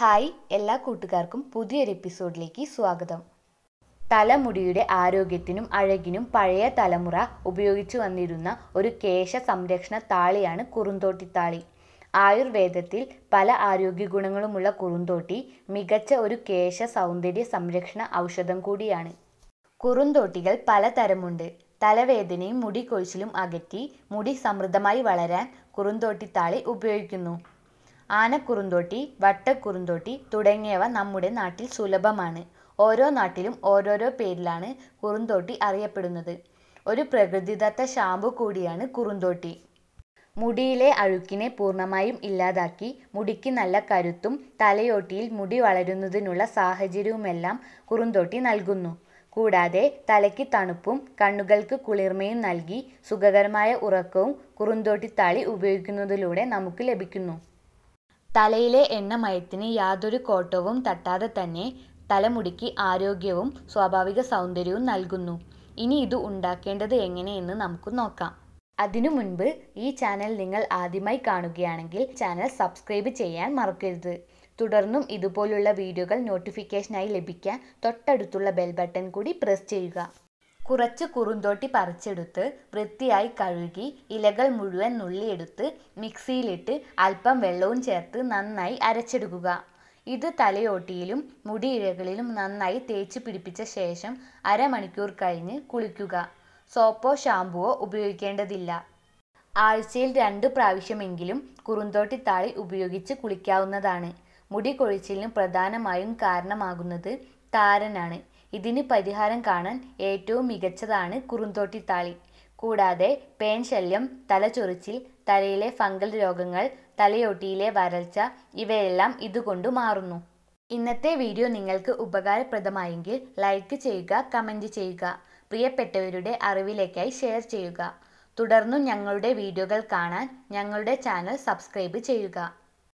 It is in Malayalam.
ഹായ് എല്ലാ കൂട്ടുകാർക്കും പുതിയൊരു എപ്പിസോഡിലേക്ക് സ്വാഗതം തലമുടിയുടെ ആരോഗ്യത്തിനും അഴകിനും പഴയ തലമുറ ഉപയോഗിച്ചു വന്നിരുന്ന ഒരു കേശ സംരക്ഷണ താളിയാണ് താളി ആയുർവേദത്തിൽ പല ആരോഗ്യ ഗുണങ്ങളുമുള്ള കുറുന്തോട്ടി മികച്ച ഒരു കേശ സൗന്ദര്യ സംരക്ഷണ ഔഷധം കൂടിയാണ് കുറുന്തോട്ടികൾ പലതരമുണ്ട് തലവേദനയും മുടി കൊഴിച്ചിലും അകറ്റി മുടി സമൃദ്ധമായി വളരാൻ കുറുന്തോട്ടിത്താളി ഉപയോഗിക്കുന്നു ആനക്കുറുന്തോട്ടി വട്ടക്കുറുന്തോട്ടി തുടങ്ങിയവ നമ്മുടെ നാട്ടിൽ സുലഭമാണ് ഓരോ നാട്ടിലും ഓരോരോ പേരിലാണ് കുറുന്തോട്ടി അറിയപ്പെടുന്നത് ഒരു പ്രകൃതിദത്ത ഷാമ്പു കൂടിയാണ് കുറുന്തോട്ടി മുടിയിലെ അഴുക്കിനെ പൂർണ്ണമായും ഇല്ലാതാക്കി മുടിക്ക് നല്ല കരുത്തും തലയോട്ടിയിൽ മുടി വളരുന്നതിനുള്ള സാഹചര്യവുമെല്ലാം കുറുന്തോട്ടി നൽകുന്നു കൂടാതെ തലയ്ക്ക് തണുപ്പും കണ്ണുകൾക്ക് കുളിർമയും നൽകി സുഖകരമായ ഉറക്കവും കുറുന്തോട്ടിത്താളി ഉപയോഗിക്കുന്നതിലൂടെ നമുക്ക് ലഭിക്കുന്നു തലയിലെ മയത്തിന് യാതൊരു കോട്ടവും തട്ടാതെ തന്നെ തലമുടിക്ക് ആരോഗ്യവും സ്വാഭാവിക സൗന്ദര്യവും നൽകുന്നു ഇനി ഇത് ഉണ്ടാക്കേണ്ടത് എങ്ങനെയെന്ന് നമുക്ക് നോക്കാം അതിനു മുൻപ് ഈ ചാനൽ നിങ്ങൾ ആദ്യമായി കാണുകയാണെങ്കിൽ ചാനൽ സബ്സ്ക്രൈബ് ചെയ്യാൻ മറക്കരുത് തുടർന്നും ഇതുപോലുള്ള വീഡിയോകൾ നോട്ടിഫിക്കേഷനായി ലഭിക്കാൻ തൊട്ടടുത്തുള്ള ബെൽ ബട്ടൺ കൂടി പ്രസ് ചെയ്യുക കുറച്ച് കുറുന്തോട്ടി പറിച്ചെടുത്ത് വൃത്തിയായി കഴുകി ഇലകൾ മുഴുവൻ നുള്ളിയെടുത്ത് മിക്സിയിലിട്ട് അല്പം വെള്ളവും ചേർത്ത് നന്നായി അരച്ചെടുക്കുക ഇത് തലയോട്ടിയിലും മുടിയിഴകളിലും നന്നായി തേച്ച് പിടിപ്പിച്ച ശേഷം അരമണിക്കൂർ കഴിഞ്ഞ് കുളിക്കുക സോപ്പോ ഷാമ്പുവോ ഉപയോഗിക്കേണ്ടതില്ല ആഴ്ചയിൽ രണ്ട് പ്രാവശ്യമെങ്കിലും കുറുന്തോട്ടി താളി ഉപയോഗിച്ച് കുളിക്കാവുന്നതാണ് മുടി കൊഴിച്ചിലിന് പ്രധാനമായും കാരണമാകുന്നത് താരനാണ് ഇതിന് പരിഹാരം കാണാൻ ഏറ്റവും മികച്ചതാണ് കുറുന്തോട്ടിത്താളി കൂടാതെ പേൻ ശല്യം തലചൊറിച്ചിൽ തലയിലെ ഫംഗൽ രോഗങ്ങൾ തലയോട്ടിയിലെ വരൾച്ച ഇവയെല്ലാം ഇതുകൊണ്ട് മാറുന്നു ഇന്നത്തെ വീഡിയോ നിങ്ങൾക്ക് ഉപകാരപ്രദമായെങ്കിൽ ലൈക്ക് ചെയ്യുക കമൻറ്റ് ചെയ്യുക പ്രിയപ്പെട്ടവരുടെ അറിവിലേക്കായി ഷെയർ ചെയ്യുക തുടർന്നും ഞങ്ങളുടെ വീഡിയോകൾ കാണാൻ ഞങ്ങളുടെ ചാനൽ സബ്സ്ക്രൈബ് ചെയ്യുക